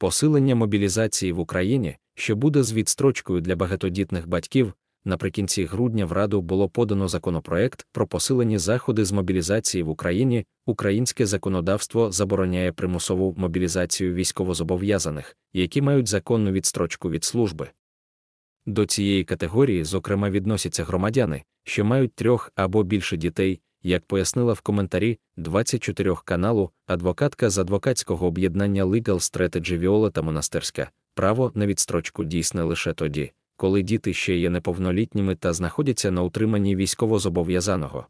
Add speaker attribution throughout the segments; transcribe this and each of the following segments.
Speaker 1: Посилення мобілізації в Україні, що буде з відстрочкою для багатодітних батьків, наприкінці грудня в Раду було подано законопроект про посилені заходи з мобілізації в Україні. Українське законодавство забороняє примусову мобілізацію військовозобов'язаних, які мають законну відстрочку від служби. До цієї категорії, зокрема, відносяться громадяни, що мають трьох або більше дітей, як пояснила в коментарі 24 каналу адвокатка з адвокатського об'єднання Legal Strategy Віолета Монастирська, право на відстрочку дійсне лише тоді, коли діти ще є неповнолітніми та знаходяться на утриманні військовозобов'язаного.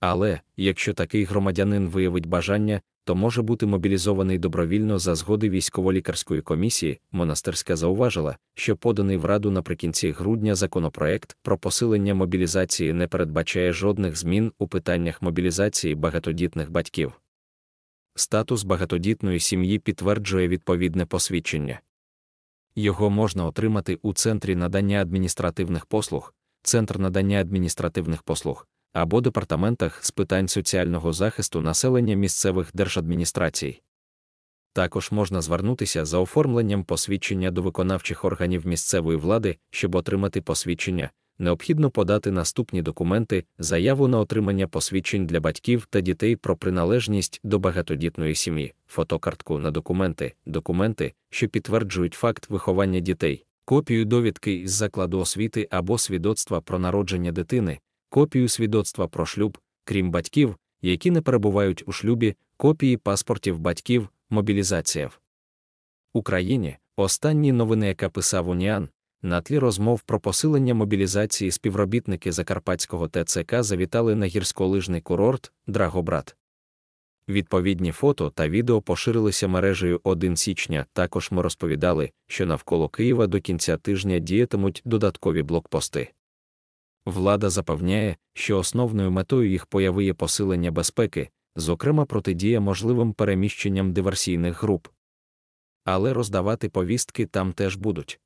Speaker 1: Але, якщо такий громадянин виявить бажання, то може бути мобілізований добровільно за згоди військово-лікарської комісії, монастирська зауважила, що поданий в Раду наприкінці грудня законопроект про посилення мобілізації не передбачає жодних змін у питаннях мобілізації багатодітних батьків. Статус багатодітної сім'ї підтверджує відповідне посвідчення. Його можна отримати у центрі надання адміністративних послуг, центр надання адміністративних послуг або департаментах з питань соціального захисту населення місцевих держадміністрацій. Також можна звернутися за оформленням посвідчення до виконавчих органів місцевої влади, щоб отримати посвідчення. Необхідно подати наступні документи, заяву на отримання посвідчень для батьків та дітей про приналежність до багатодітної сім'ї, фотокартку на документи, документи, що підтверджують факт виховання дітей, копію довідки із закладу освіти або свідоцтва про народження дитини, копію свідоцтва про шлюб, крім батьків, які не перебувають у шлюбі, копії паспортів батьків, мобілізація в Україні останні новини, яка писав Уніан, на тлі розмов про посилення мобілізації співробітники Закарпатського ТЦК завітали на гірськолижний курорт Драгобрат. Відповідні фото та відео поширилися мережею 1 січня. Також ми розповідали, що навколо Києва до кінця тижня діятимуть додаткові блокпости. Влада запевняє, що основною метою їх появи є посилення безпеки, зокрема протидія можливим переміщенням диверсійних груп. Але роздавати повістки там теж будуть.